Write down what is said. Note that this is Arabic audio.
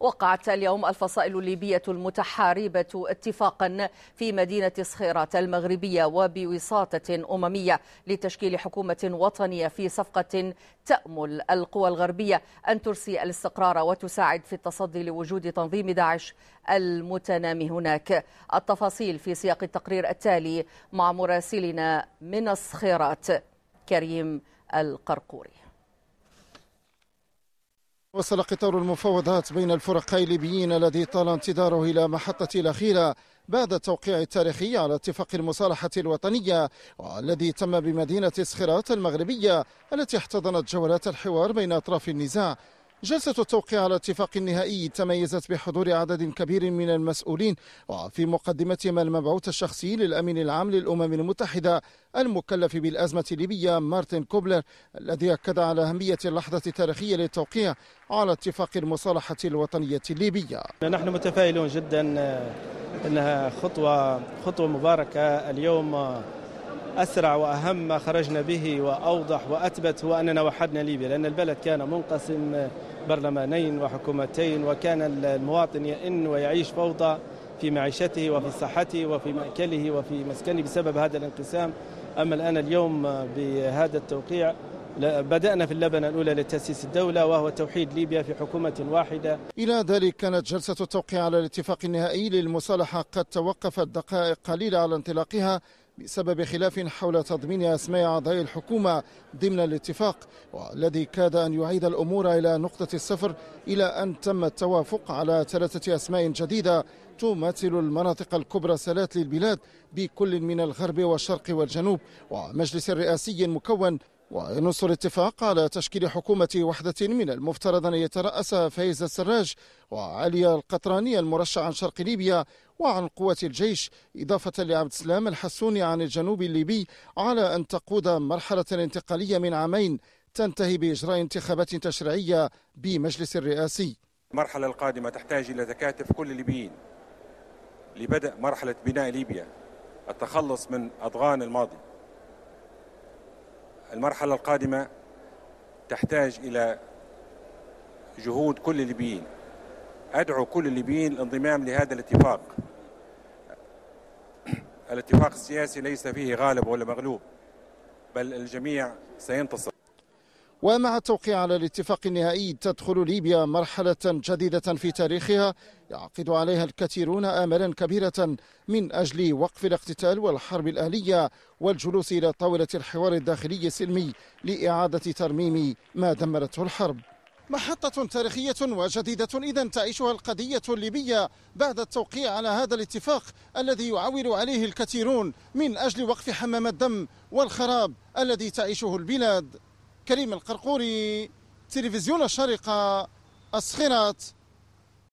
وقعت اليوم الفصائل الليبية المتحاربة اتفاقا في مدينة صخيرات المغربية وبوساطة أممية لتشكيل حكومة وطنية في صفقة تأمل القوى الغربية أن ترسي الاستقرار وتساعد في التصدي لوجود تنظيم داعش المتنامي هناك التفاصيل في سياق التقرير التالي مع مراسلنا من الصخيرات كريم القرقوري وصل قطار المفاوضات بين الفرقي الليبيين الذي طال انتظاره إلى محطة الأخيرة بعد التوقيع التاريخي على اتفاق المصالحة الوطنية والذي تم بمدينة سخيرات المغربية التي احتضنت جولات الحوار بين أطراف النزاع جلسة التوقيع على الاتفاق النهائي تميزت بحضور عدد كبير من المسؤولين وفي مقدمتهم المبعوث الشخصي للأمين العام للأمم المتحدة المكلف بالأزمة الليبية مارتن كوبلر الذي أكد على أهمية اللحظة التاريخية للتوقيع على اتفاق المصالحة الوطنية الليبية نحن متفائلون جدا آه، أنها خطوة, خطوة مباركة اليوم آه، أسرع وأهم ما خرجنا به وأوضح وأثبت هو أننا وحدنا ليبيا لأن البلد كان منقسم برلمانين وحكومتين وكان المواطن يئن ويعيش فوضى في معيشته وفي صحته وفي مأكله وفي مسكنه بسبب هذا الانقسام أما الآن اليوم بهذا التوقيع بدأنا في اللبنة الأولى لتأسيس الدولة وهو توحيد ليبيا في حكومة واحدة إلى ذلك كانت جلسة التوقيع على الاتفاق النهائي للمصالحة قد توقفت دقائق قليلة على انطلاقها بسبب خلاف حول تضمين أسماء أعضاء الحكومة ضمن الاتفاق والذي كاد أن يعيد الأمور إلى نقطة الصفر إلى أن تم التوافق على ثلاثة أسماء جديدة تمثل المناطق الكبرى سلات للبلاد بكل من الغرب والشرق والجنوب ومجلس رئاسي مكون وينص الاتفاق على تشكيل حكومة وحدة من المفترض أن يترأس فايز السراج وعلي القطراني المرشح عن شرق ليبيا وعن قوات الجيش إضافة لعبد السلام الحسوني عن الجنوب الليبي على أن تقود مرحلة انتقالية من عامين تنتهي بإجراء انتخابات تشريعية بمجلس الرئاسي المرحلة القادمة تحتاج إلى تكاتف كل الليبيين لبدء مرحلة بناء ليبيا التخلص من أضغان الماضي المرحلة القادمة تحتاج إلى جهود كل الليبيين أدعو كل الليبيين للانضمام لهذا الاتفاق الاتفاق السياسي ليس فيه غالب ولا مغلوب بل الجميع سينتصر ومع التوقيع على الاتفاق النهائي تدخل ليبيا مرحلة جديدة في تاريخها يعقد عليها الكثيرون آمالا كبيرة من أجل وقف الاقتتال والحرب الأهلية والجلوس إلى طاولة الحوار الداخلي السلمي لإعادة ترميم ما دمرته الحرب محطة تاريخية وجديدة إذا تعيشها القضية الليبية بعد التوقيع على هذا الاتفاق الذي يعول عليه الكثيرون من أجل وقف حمام الدم والخراب الذي تعيشه البلاد كريم القرقوري تلفزيون الشارقة الصخيرات